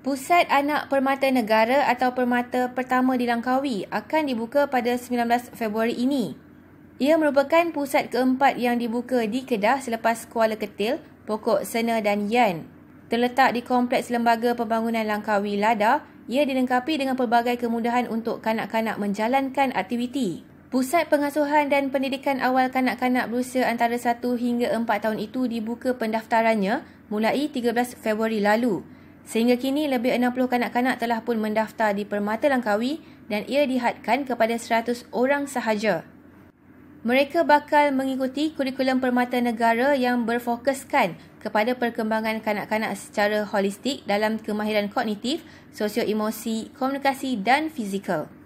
Pusat Anak Permata Negara atau Permata Pertama di Langkawi akan dibuka pada 19 Februari ini. Ia merupakan pusat keempat yang dibuka di Kedah selepas Kuala Ketil, Pokok Sena dan Yan. Terletak di Kompleks Lembaga Pembangunan Langkawi Lada, ia dilengkapi dengan pelbagai kemudahan untuk kanak-kanak menjalankan aktiviti. Pusat pengasuhan dan pendidikan awal kanak-kanak berusia antara 1 hingga 4 tahun itu dibuka pendaftarannya mulai 13 Februari lalu. Sehingga kini lebih 60 kanak-kanak telah pun mendaftar di Permata Langkawi dan ia dihadkan kepada 100 orang sahaja. Mereka bakal mengikuti kurikulum permata negara yang berfokuskan kepada perkembangan kanak-kanak secara holistik dalam kemahiran kognitif, socio-emosi, komunikasi dan fizikal.